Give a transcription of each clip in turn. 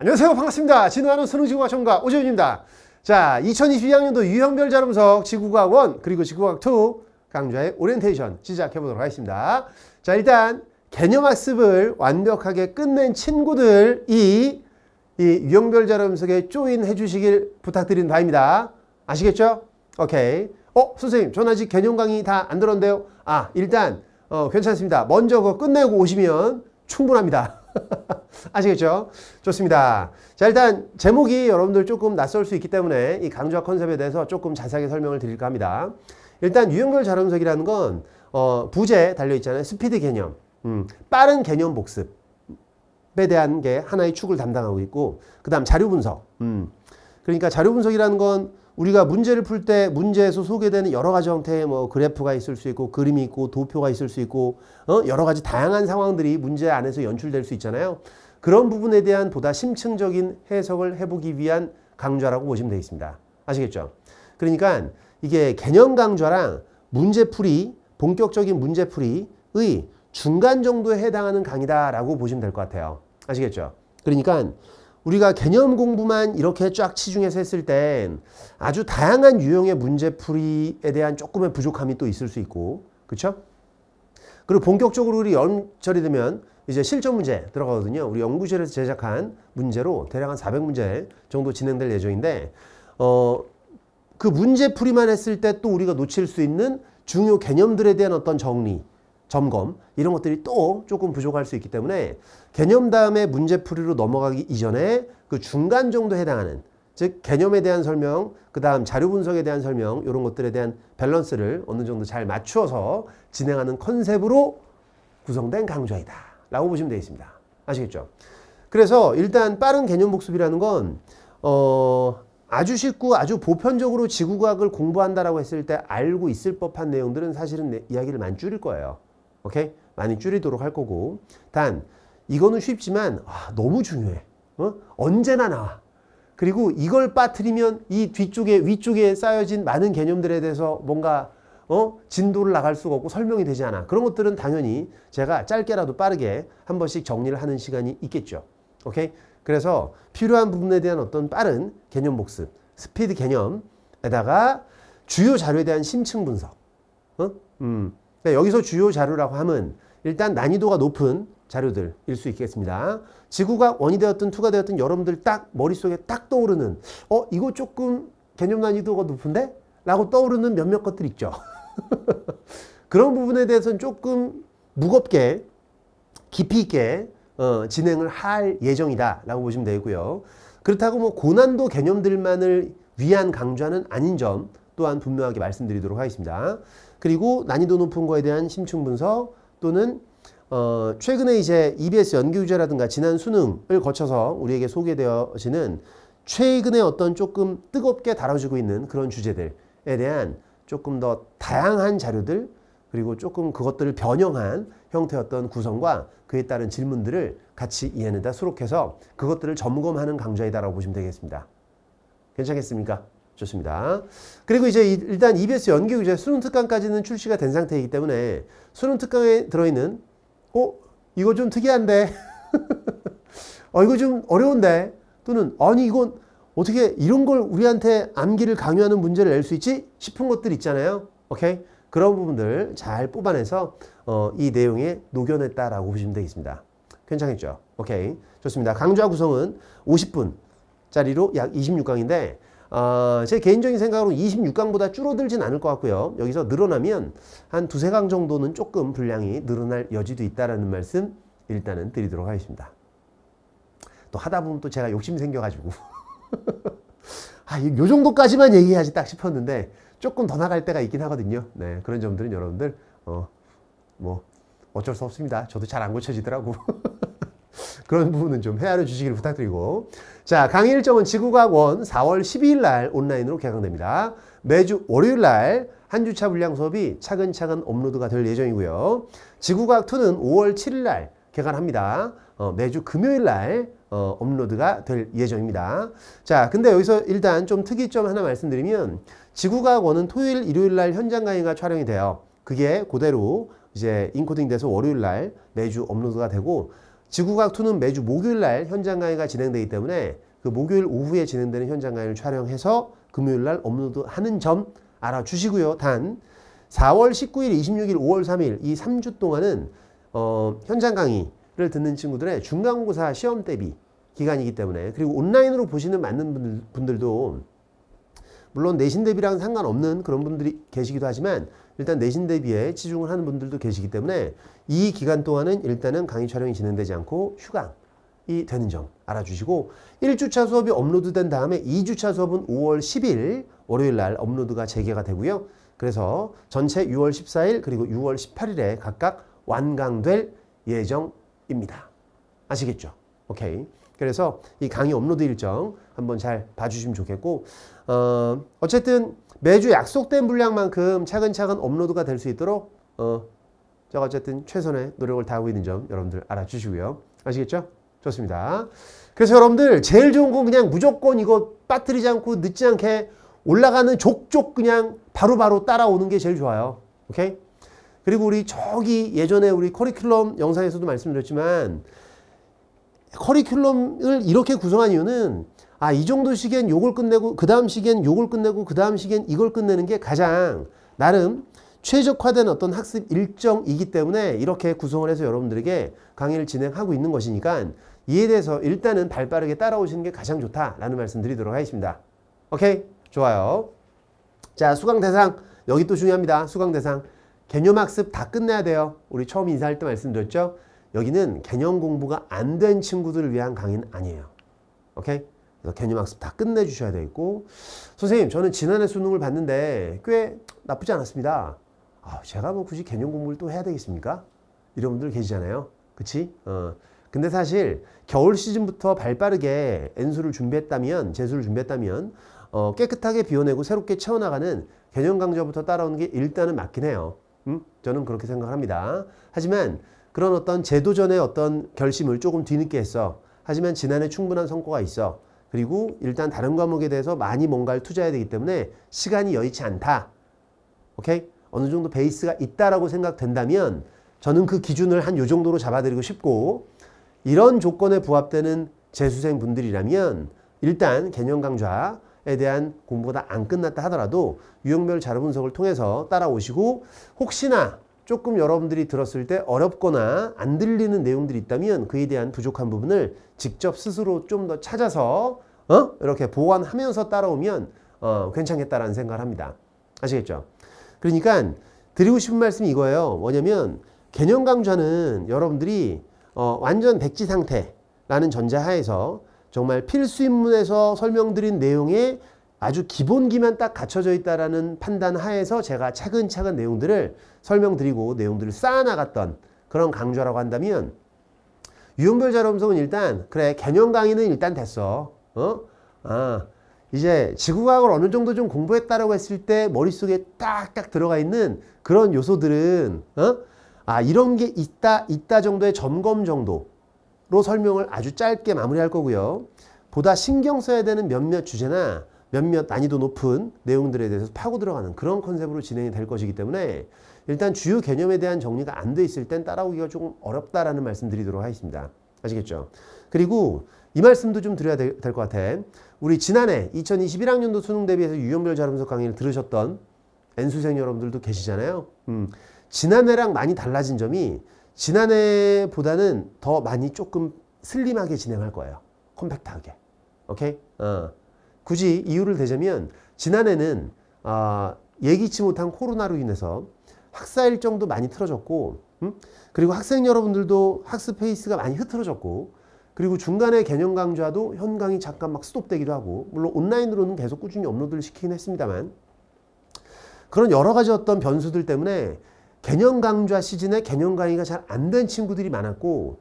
안녕하세요 반갑습니다 진화하는 선능지구학 전과 오재훈입니다 자 2022학년도 유형별 자름석 지구과학 1 그리고 지구과학 2 강좌의 오리엔테이션 시작해 보도록 하겠습니다 자 일단 개념학습을 완벽하게 끝낸 친구들이 이 유형별 자름석에 조인 해주시길 부탁드린 바입니다 아시겠죠? 오케이 어 선생님 전 아직 개념 강의 다 안 들었는데요 아 일단 어 괜찮습니다 먼저 그거 끝내고 오시면 충분합니다 아시겠죠? 좋습니다. 자, 일단 제목이 여러분들 조금 낯설 수 있기 때문에 이 강좌 컨셉에 대해서 조금 자세하게 설명을 드릴까 합니다. 일단 유형별 자료분석이라는건 어, 부제 달려 있잖아요. 스피드 개념. 음, 빠른 개념 복습에 대한 게 하나의 축을 담당하고 있고 그다음 자료 분석. 음. 그러니까 자료 분석이라는 건 우리가 문제를 풀 때 문제에서 소개되는 여러 가지 형태의 뭐 그래프가 있을 수 있고 그림이 있고 도표가 있을 수 있고 어? 여러 가지 다양한 상황들이 문제 안에서 연출될 수 있잖아요. 그런 부분에 대한 보다 심층적인 해석을 해보기 위한 강좌라고 보시면 되겠습니다. 아시겠죠? 그러니까 이게 개념 강좌랑 문제풀이 본격적인 문제풀이의 중간 정도에 해당하는 강의다라고 보시면 될 것 같아요. 아시겠죠? 그러니까 우리가 개념 공부만 이렇게 쫙 치중해서 했을 땐 아주 다양한 유형의 문제풀이에 대한 조금의 부족함이 또 있을 수 있고 그쵸 그리고 본격적으로 우리 여철이 되면 이제 실전 문제 들어가거든요. 우리 연구실에서 제작한 문제로 대략 한 400문제 정도 진행될 예정인데 어, 그 문제풀이만 했을 때 또 우리가 놓칠 수 있는 중요 개념들에 대한 어떤 정리 점검 이런 것들이 또 조금 부족할 수 있기 때문에 개념 다음에 문제풀이로 넘어가기 이전에 그 중간 정도 해당하는 즉 개념에 대한 설명 그 다음 자료 분석에 대한 설명 이런 것들에 대한 밸런스를 어느 정도 잘 맞추어서 진행하는 컨셉으로 구성된 강좌이다 라고 보시면 되겠습니다 아시겠죠 그래서 일단 빠른 개념 복습이라는 건 어, 아주 쉽고 아주 보편적으로 지구과학을 공부한다라고 했을 때 알고 있을 법한 내용들은 사실은 이야기를 많이 줄일 거예요. 오케이? 많이 줄이도록 할 거고. 단, 이거는 쉽지만, 아, 너무 중요해. 어? 언제나 나와. 그리고 이걸 빠뜨리면 이 뒤쪽에, 위쪽에 쌓여진 많은 개념들에 대해서 뭔가, 어? 진도를 나갈 수가 없고 설명이 되지 않아. 그런 것들은 당연히 제가 짧게라도 빠르게 한 번씩 정리를 하는 시간이 있겠죠. 오케이? 그래서 필요한 부분에 대한 어떤 빠른 개념 복습, 스피드 개념에다가 주요 자료에 대한 심층 분석. 어? 음. 그러니까 여기서 주요 자료라고 함은 일단 난이도가 높은 자료들일 수 있겠습니다. 지구가 원이 되었든 투가 되었든 여러분들 딱 머릿속에 딱 떠오르는 어 이거 조금 개념 난이도가 높은데? 라고 떠오르는 몇몇 것들 있죠. 그런 부분에 대해서는 조금 무겁게 깊이 있게 어, 진행을 할 예정이다 라고 보시면 되고요. 그렇다고 뭐 고난도 개념들만을 위한 강좌는 아닌 점 또한 분명하게 말씀드리도록 하겠습니다. 그리고 난이도 높은 거에 대한 심층 분석 또는 어, 최근에 이제 EBS 연기유제라든가 지난 수능을 거쳐서 우리에게 소개되어지는 최근에 어떤 조금 뜨겁게 다뤄지고 있는 그런 주제들에 대한 조금 더 다양한 자료들 그리고 조금 그것들을 변형한 형태의 어 구성과 그에 따른 질문들을 같이 이해는데 수록해서 그것들을 점검하는 강좌이다라고 보시면 되겠습니다. 괜찮겠습니까? 좋습니다. 그리고 이제 일단 EBS 연기 교재 수능 특강까지는 출시가 된 상태이기 때문에 수능 특강에 들어있는 어? 이거 좀 특이한데? 어 이거 좀 어려운데? 또는 아니 이건 어떻게 이런 걸 우리한테 암기를 강요하는 문제를 낼 수 있지? 싶은 것들 있잖아요. 오케이? 그런 부분들 잘 뽑아내서 어, 이 내용에 녹여냈다라고 보시면 되겠습니다. 괜찮겠죠? 오케이. 좋습니다. 강좌 구성은 50분짜리로 약 26강인데 어, 제 개인적인 생각으로 26강보다 줄어들진 않을 것 같고요. 여기서 늘어나면 한 두세 강 정도는 조금 분량이 늘어날 여지도 있다라는 말씀 일단은 드리도록 하겠습니다. 또 하다 보면 또 제가 욕심 이 생겨가지고 아, 이 정도까지만 얘기해야지딱 싶었는데 조금 더 나갈 때가 있긴 하거든요. 네, 그런 점들은 여러분들 어, 뭐 어쩔 수 없습니다. 저도 잘 안 고쳐지더라고. 그런 부분은 좀 헤아려 주시길 부탁드리고 자 강의 일정은 지구과학 원 4월 12일 날 온라인으로 개강됩니다. 매주 월요일 날 한 주차 분량 수업이 차근차근 업로드가 될 예정이고요. 지구과학2는 5월 7일 날 개관합니다. 어, 매주 금요일 날 어, 업로드가 될 예정입니다. 자, 근데 여기서 일단 좀 특이점 하나 말씀드리면 지구과학원은 토요일, 일요일 날 현장 강의가 촬영이 돼요. 그게 그대로 이제 인코딩 돼서 월요일 날 매주 업로드가 되고 지구과학2는 매주 목요일 날 현장 강의가 진행되기 때문에 그 목요일 오후에 진행되는 현장 강의를 촬영해서 금요일 날 업로드하는 점 알아주시고요. 단 4월 19일, 26일, 5월 3일 이 3주 동안은 어, 현장 강의를 듣는 친구들의 중간고사 시험 대비 기간이기 때문에 그리고 온라인으로 보시는 많은 분들도 물론 내신 대비랑 상관없는 그런 분들이 계시기도 하지만 일단 내신 대비에 치중을 하는 분들도 계시기 때문에 이 기간 동안은 일단은 강의 촬영이 진행되지 않고 휴강이 되는 점 알아주시고 1주차 수업이 업로드된 다음에 2주차 수업은 5월 10일 월요일 날 업로드가 재개가 되고요. 그래서 전체 6월 14일 그리고 6월 18일에 각각 완강될 예정입니다. 아시겠죠? 오케이. 그래서 이 강의 업로드 일정 한번 잘 봐주시면 좋겠고 어, 어쨌든 매주 약속된 분량만큼 차근차근 업로드가 될 수 있도록 어, 제가 어쨌든 최선의 노력을 다하고 있는 점 여러분들 알아주시고요. 아시겠죠? 좋습니다. 그래서 여러분들 제일 좋은 건 그냥 무조건 이거 빠뜨리지 않고 늦지 않게 올라가는 족족 그냥 바로바로 바로 따라오는 게 제일 좋아요. 오케이? 그리고 우리 저기 예전에 우리 커리큘럼 영상에서도 말씀드렸지만 커리큘럼을 이렇게 구성한 이유는 아, 이 정도 시기엔 요걸 끝내고, 그 다음 시기엔 요걸 끝내고, 그 다음 시기엔 이걸 끝내는 게 가장 나름 최적화된 어떤 학습 일정이기 때문에 이렇게 구성을 해서 여러분들에게 강의를 진행하고 있는 것이니까 이에 대해서 일단은 발 빠르게 따라오시는 게 가장 좋다라는 말씀 드리도록 하겠습니다. 오케이? 좋아요. 자, 수강 대상. 여기 또 중요합니다. 수강 대상. 개념 학습 다 끝내야 돼요. 우리 처음 인사할 때 말씀드렸죠? 여기는 개념 공부가 안 된 친구들을 위한 강의는 아니에요. 오케이? 그래서 개념학습 다 끝내주셔야 되고 선생님 저는 지난해 수능을 봤는데 꽤 나쁘지 않았습니다. 아, 제가 뭐 굳이 개념 공부를 또 해야 되겠습니까? 이런 분들 계시잖아요. 그치? 어. 근데 사실 겨울 시즌부터 발빠르게 N수를 준비했다면 재수를 준비했다면 어, 깨끗하게 비워내고 새롭게 채워나가는 개념 강좌부터 따라오는 게 일단은 맞긴 해요. 음? 저는 그렇게 생각합니다. 하지만 그런 어떤 제도전의 어떤 결심을 조금 뒤늦게 했어. 하지만 지난해 충분한 성과가 있어. 그리고 일단 다른 과목에 대해서 많이 뭔가를 투자해야 되기 때문에 시간이 여의치 않다. 오케이? 어느 정도 베이스가 있다라고 생각된다면 저는 그 기준을 한 요 정도로 잡아드리고 싶고 이런 조건에 부합되는 재수생 분들이라면 일단 개념 강좌에 대한 공부가 안 끝났다 하더라도 유형별 자료 분석을 통해서 따라오시고 혹시나 조금 여러분들이 들었을 때 어렵거나 안 들리는 내용들이 있다면 그에 대한 부족한 부분을 직접 스스로 좀 더 찾아서 어? 이렇게 보완하면서 따라오면 어, 괜찮겠다라는 생각을 합니다. 아시겠죠? 그러니까 드리고 싶은 말씀이 이거예요. 뭐냐면 개념 강좌는 여러분들이 어, 완전 백지 상태라는 전제하에서 정말 필수 인문에서 설명드린 내용에 아주 기본기만 딱 갖춰져 있다라는 판단 하에서 제가 차근차근 내용들을 설명드리고 내용들을 쌓아나갔던 그런 강좌라고 한다면 유형별 자료분석은 일단 그래 개념 강의는 일단 됐어. 어? 아 이제 지구과학을 어느 정도 좀 공부했다라고 했을 때 머릿속에 딱딱 들어가 있는 그런 요소들은 어? 아 이런 게 있다 있다 정도의 점검 정도로 설명을 아주 짧게 마무리할 거고요. 보다 신경 써야 되는 몇몇 주제나 몇몇 난이도 높은 내용들에 대해서 파고 들어가는 그런 컨셉으로 진행이 될 것이기 때문에 일단 주요 개념에 대한 정리가 안 돼 있을 땐 따라오기가 조금 어렵다라는 말씀 드리도록 하겠습니다. 아시겠죠? 그리고 이 말씀도 좀 드려야 될 것 같아. 우리 지난해 2021학년도 수능 대비해서 유형별 자료분석 강의를 들으셨던 N수생 여러분들도 계시잖아요. 음, 지난해랑 많이 달라진 점이 지난해보다는 더 많이 조금 슬림하게 진행할 거예요. 컴팩트하게. 오케이? 어. 굳이 이유를 대자면 지난해는 아, 예기치 못한 코로나로 인해서 학사 일정도 많이 틀어졌고 음? 그리고 학생 여러분들도 학습 페이스가 많이 흐트러졌고 그리고 중간에 개념 강좌도 현강이 잠깐 막 스톱되기도 하고 물론 온라인으로는 계속 꾸준히 업로드를 시키긴 했습니다만 그런 여러 가지 어떤 변수들 때문에 개념 강좌 시즌에 개념 강의가 잘 안 된 친구들이 많았고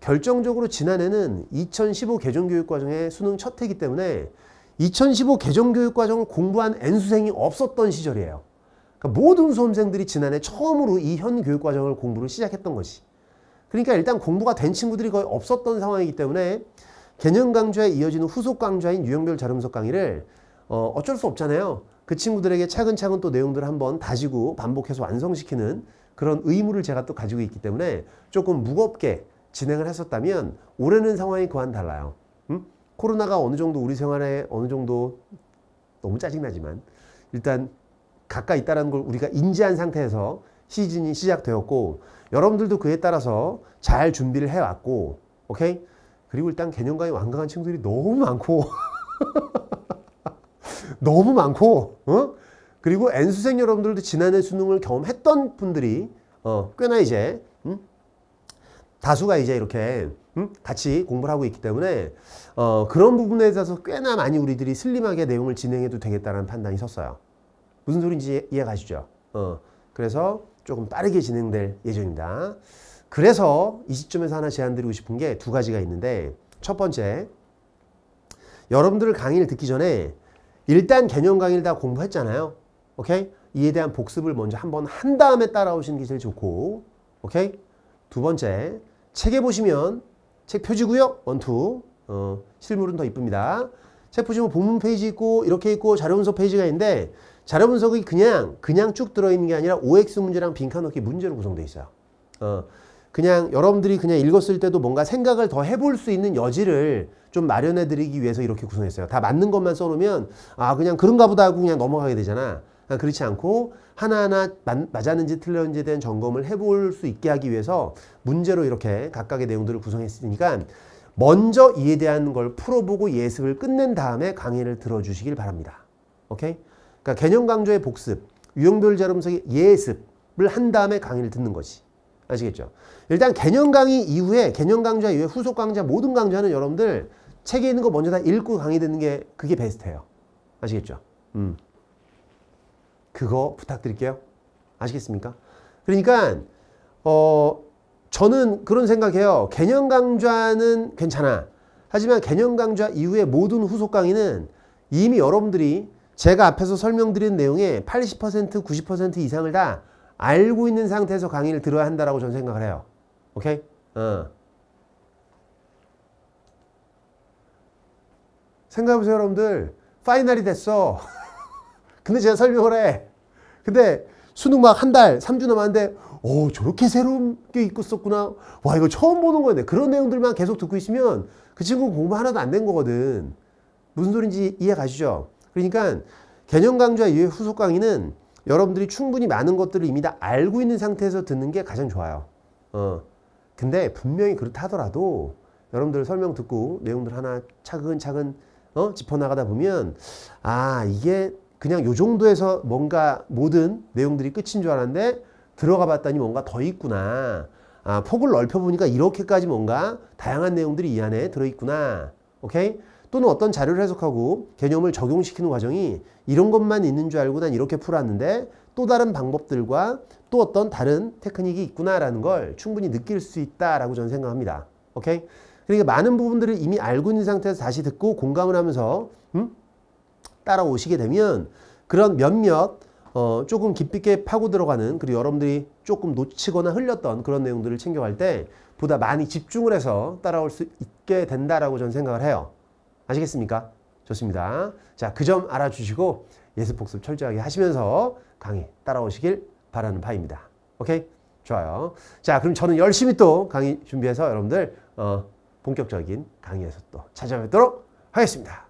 결정적으로 지난해는 2015 개정교육과정의 수능 첫 해이기 때문에 2015 개정교육과정을 공부한 N수생이 없었던 시절이에요. 그러니까 모든 수험생들이 지난해 처음으로 이 현 교육과정을 공부를 시작했던 것이. 그러니까 일단 공부가 된 친구들이 거의 없었던 상황이기 때문에 개념 강좌에 이어지는 후속 강좌인 유형별 자음석 강의를 어, 어쩔 수 없잖아요. 그 친구들에게 차근차근 또 내용들을 한번 다지고 반복해서 완성시키는 그런 의무를 제가 또 가지고 있기 때문에 조금 무겁게 진행을 했었다면 올해는 상황이 그와는 달라요. 음? 코로나가 어느 정도 우리 생활에 어느 정도 너무 짜증나지만 일단 가까이 있다는 걸 우리가 인지한 상태에서 시즌이 시작되었고 여러분들도 그에 따라서 잘 준비를 해왔고 오케이? 그리고 일단 개념과의 완강한 친구들이 너무 많고 너무 많고 어? 그리고 N수생 여러분들도 지난해 수능을 경험했던 분들이 어, 꽤나 이제 음? 다수가 이제 이렇게 음? 같이 공부를 하고 있기 때문에 어, 그런 부분에 있어서 꽤나 많이 우리들이 슬림하게 내용을 진행해도 되겠다는 판단이 섰어요. 무슨 소리인지 이해 가시죠? 어, 그래서 조금 빠르게 진행될 예정입니다. 그래서 이 시점에서 하나 제안드리고 싶은 게 두 가지가 있는데 첫 번째, 여러분들 강의를 듣기 전에 일단 개념 강의를 다 공부했잖아요. 오케이? 이에 대한 복습을 먼저 한번 한 다음에 따라오시는 게 제일 좋고 오케이? 두 번째, 책에 보시면 책 표지고요. 원투. 어, 실물은 더 이쁩니다. 책 보시면 뭐 본문 페이지 있고 이렇게 있고 자료 분석 페이지가 있는데 자료 분석이 그냥 그냥 쭉 들어있는 게 아니라 OX 문제랑 빈칸 넣기 문제로 구성되어 있어요. 어, 그냥 여러분들이 그냥 읽었을 때도 뭔가 생각을 더 해볼 수 있는 여지를 좀 마련해 드리기 위해서 이렇게 구성했어요. 다 맞는 것만 써놓으면 아 그냥 그런가 보다 하고 그냥 넘어가게 되잖아. 그러니까 그렇지 않고 하나하나 맞았는지 틀렸는지에 대한 점검을 해볼 수 있게 하기 위해서 문제로 이렇게 각각의 내용들을 구성했으니까 먼저 이에 대한 걸 풀어보고 예습을 끝낸 다음에 강의를 들어주시길 바랍니다. 오케이? 그러니까 개념 강조의 복습, 유형별 자료분석의 예습을 한 다음에 강의를 듣는 거지. 아시겠죠? 일단 개념 강의 이후에 개념 강좌 이후에 후속 강좌 모든 강좌는 여러분들 책에 있는 거 먼저 다 읽고 강의 듣는 게 그게 베스트예요. 아시겠죠? 음. 그거 부탁드릴게요. 아시겠습니까? 그러니까 어 저는 그런 생각해요. 개념 강좌는 괜찮아. 하지만 개념 강좌 이후에 모든 후속 강의는 이미 여러분들이 제가 앞에서 설명드린 내용의 80% 90% 이상을 다 알고 있는 상태에서 강의를 들어야 한다라고 저는 생각을 해요. 오케이? 어. 생각해보세요 여러분들 파이널이 됐어 근데 제가 설명을 해 근데 수능 막 한 달, 3주 남았는데 오 저렇게 새로운 게 있었구나. 고와 이거 처음 보는 건데 그런 내용들만 계속 듣고 있으면 그 친구는 공부 하나도 안 된 거거든. 무슨 소린지 이해 가시죠? 그러니까 개념 강좌 이외 후속 강의는 여러분들이 충분히 많은 것들을 이미 다 알고 있는 상태에서 듣는 게 가장 좋아요. 어. 근데 분명히 그렇다더라도 하 여러분들 설명 듣고 내용들 하나 차근차근 어? 짚어나가다 보면 아 이게 그냥 요 정도에서 뭔가 모든 내용들이 끝인 줄 알았는데 들어가 봤더니 뭔가 더 있구나. 아, 폭을 넓혀보니까 이렇게까지 뭔가 다양한 내용들이 이 안에 들어있구나. 오케이? 또는 어떤 자료를 해석하고 개념을 적용시키는 과정이 이런 것만 있는 줄 알고 난 이렇게 풀었는데 또 다른 방법들과 또 어떤 다른 테크닉이 있구나라는 걸 충분히 느낄 수 있다라고 저는 생각합니다. 오케이? 그러니까 많은 부분들을 이미 알고 있는 상태에서 다시 듣고 공감을 하면서 음? 따라오시게 되면 그런 몇몇 어, 조금 깊이 있게 파고 들어가는 그리고 여러분들이 조금 놓치거나 흘렸던 그런 내용들을 챙겨갈 때 보다 많이 집중을 해서 따라올 수 있게 된다라고 저는 생각을 해요. 아시겠습니까? 좋습니다. 자, 그 점 알아주시고 예습 복습 철저하게 하시면서 강의 따라오시길 바라는 바입니다. 오케이? 좋아요. 자, 그럼 저는 열심히 또 강의 준비해서 여러분들 어, 본격적인 강의에서 또 찾아뵙도록 하겠습니다.